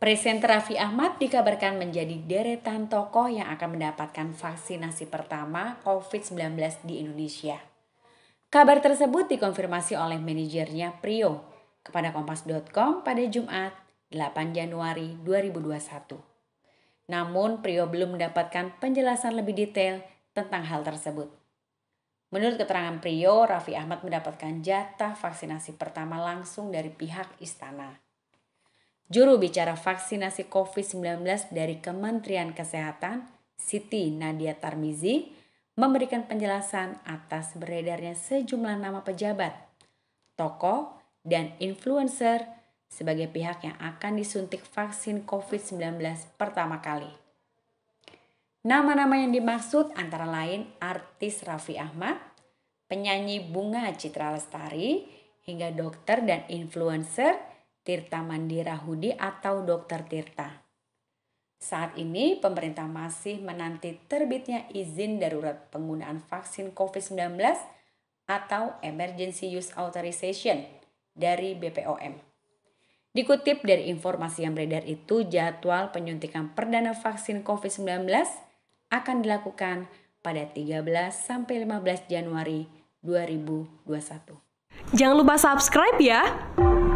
Presenter Raffi Ahmad dikabarkan menjadi deretan tokoh yang akan mendapatkan vaksinasi pertama COVID-19 di Indonesia. Kabar tersebut dikonfirmasi oleh manajernya Prio kepada kompas.com pada Jumat 8 Januari 2021. Namun Prio belum mendapatkan penjelasan lebih detail tentang hal tersebut. Menurut keterangan Prio, Raffi Ahmad mendapatkan jatah vaksinasi pertama langsung dari pihak istana. Juru bicara vaksinasi COVID-19 dari Kementerian Kesehatan, Siti Nadia Tarmizi, memberikan penjelasan atas beredarnya sejumlah nama pejabat, tokoh, dan influencer sebagai pihak yang akan disuntik vaksin COVID-19 pertama kali. Nama-nama yang dimaksud antara lain artis Raffi Ahmad, penyanyi Bunga Citra Lestari, hingga dokter dan influencer Tirta Mandira Hudi atau Dr. Tirta. Saat ini pemerintah masih menanti terbitnya izin darurat penggunaan vaksin COVID-19 atau Emergency Use Authorization dari BPOM. Dikutip dari informasi yang beredar itu, jadwal penyuntikan perdana vaksin COVID-19 akan dilakukan pada 13 sampai 15 Januari 2021. Jangan lupa subscribe ya.